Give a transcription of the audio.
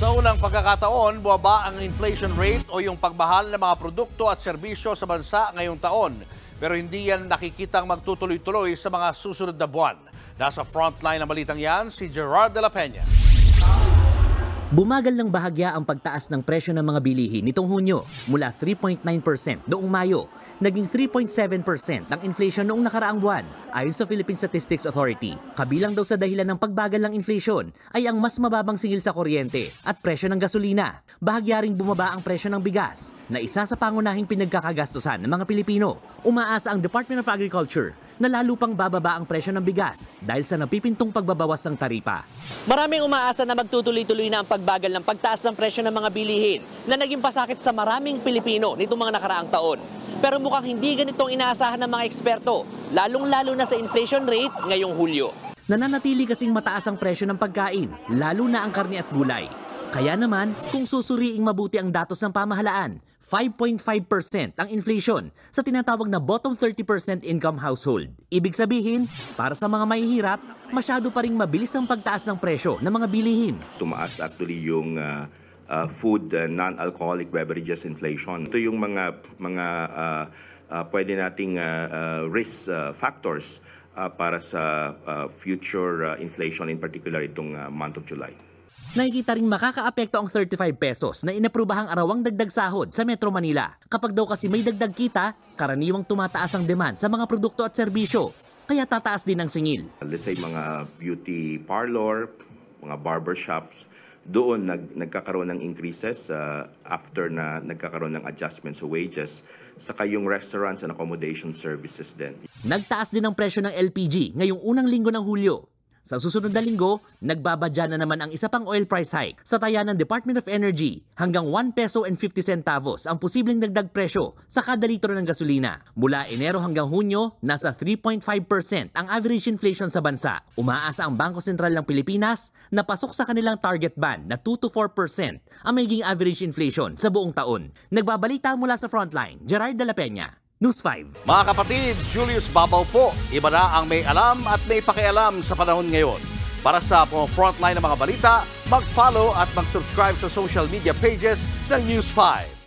Sa unang pagkakataon, buwaba ang inflation rate o yung pagbahal ng mga produkto at serbisyo sa bansa ngayong taon. Pero hindi yan nakikitang magtutuloy-tuloy sa mga susunod na buwan. Nasa frontline ng balitang yan, si Gerard de la Peña. Bumagal ng bahagya ang pagtaas ng presyo ng mga bilihin nitong Hunyo mula 3.9% noong Mayo naging 3.7% ang inflation noong nakaraang buwan ayon sa Philippine Statistics Authority. Kabilang daw sa dahilan ng pagbagal ng inflation ay ang mas mababang singil sa kuryente at presyo ng gasolina. Bahagya ring bumaba ang presyo ng bigas na isa sa pangunahing pinagkakagastusan ng mga Pilipino. Umaasa ang Department of Agriculture na lalo pang bababa ang presyo ng bigas dahil sa napipintong pagbabawas ng taripa. Maraming umaasa na magtutuloy-tuloy na ang pagbagal ng pagtaas ng presyo ng mga bilihin na naging pasakit sa maraming Pilipino nitong mga nakaraang taon. Pero mukhang hindi ganitong inaasahan ng mga eksperto, lalong-lalo na sa inflation rate ngayong Hulyo. Nananatili kasing mataas ang presyo ng pagkain, lalo na ang karne at gulay. Kaya naman, kung susuriing mabuti ang datos ng pamahalaan, 5.5% ang inflation sa tinatawag na bottom 30% income household. Ibig sabihin, para sa mga mahihirap, masyado pa rin mabilis ang pagtaas ng presyo ng mga bilihin. Tumaas actually yung uh, uh, food uh, non-alcoholic beverages inflation. Ito yung mga mga uh, uh, pwede nating uh, uh, risk uh, factors uh, para sa uh, future uh, inflation in particular itong uh, month of July. Nakikita rin makakaapekto ang 35 pesos na inaprubahang arawang dagdag sahod sa Metro Manila. Kapag daw kasi may dagdag kita, karaniwang tumataas ang demand sa mga produkto at serbisyo, kaya tataas din ang singil. Let's say mga beauty parlor, mga barber shops, doon nag, nagkakaroon ng increases uh, after na nagkakaroon ng adjustments sa wages saka yung restaurants and accommodation services din. Nagtaas din ang presyo ng LPG ngayong unang linggo ng Hulyo sa susunod na linggo, nagbabadya na naman ang isa pang oil price hike sa taya ng Department of Energy. Hanggang 1 peso and 50 centavos ang posibleng dagdag presyo sa kada litro ng gasolina. Mula Enero hanggang Hunyo, nasa 3.5% ang average inflation sa bansa. Umaasa ang Bangko Sentral ng Pilipinas na pasok sa kanilang target band na 2 to 4% ang magiging average inflation sa buong taon. Nagbabalita mula sa Frontline, Gerard Dela Peña. News 5. Mga kapatid, Julius Babaw po. Iba na ang may alam at may pakialam sa panahon ngayon. Para sa mga frontline ng mga balita, mag-follow at mag-subscribe sa social media pages ng News 5.